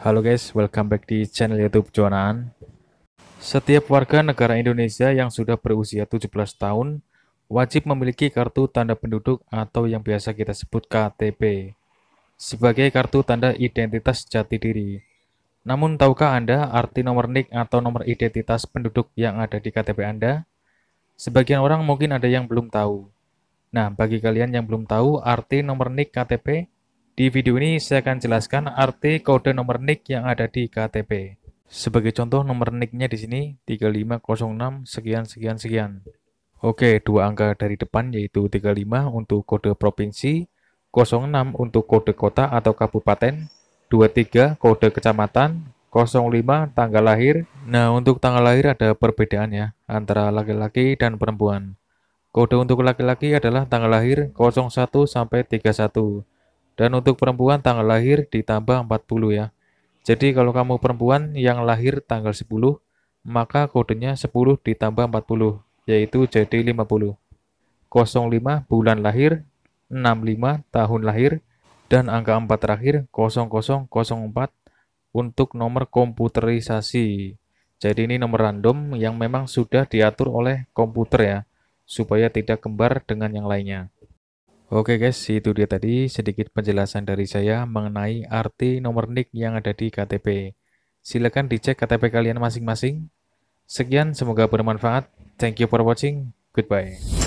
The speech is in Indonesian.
Halo guys, welcome back di channel YouTube Jonan. Setiap warga negara Indonesia yang sudah berusia 17 tahun wajib memiliki kartu tanda penduduk atau yang biasa kita sebut KTP sebagai kartu tanda identitas jati diri. Namun tahukah Anda arti nomor nik atau nomor identitas penduduk yang ada di KTP Anda? Sebagian orang mungkin ada yang belum tahu. Nah, bagi kalian yang belum tahu arti nomor nik KTP, di video ini saya akan jelaskan arti kode nomor NIK yang ada di KTP. Sebagai contoh nomor NIK-nya di sini 3506 sekian sekian sekian. Oke, dua angka dari depan yaitu 35 untuk kode provinsi, 06 untuk kode kota atau kabupaten, 23 kode kecamatan, 05 tanggal lahir. Nah, untuk tanggal lahir ada perbedaan ya antara laki-laki dan perempuan. Kode untuk laki-laki adalah tanggal lahir 01 sampai 31 dan untuk perempuan tanggal lahir ditambah 40 ya. Jadi kalau kamu perempuan yang lahir tanggal 10, maka kodenya 10 ditambah 40, yaitu jadi 50. 05 bulan lahir, 65 tahun lahir, dan angka 4 terakhir 0004 untuk nomor komputerisasi. Jadi ini nomor random yang memang sudah diatur oleh komputer ya, supaya tidak kembar dengan yang lainnya. Oke guys, itu dia tadi sedikit penjelasan dari saya mengenai arti nomor NIK yang ada di KTP. Silakan dicek KTP kalian masing-masing. Sekian, semoga bermanfaat. Thank you for watching. Goodbye.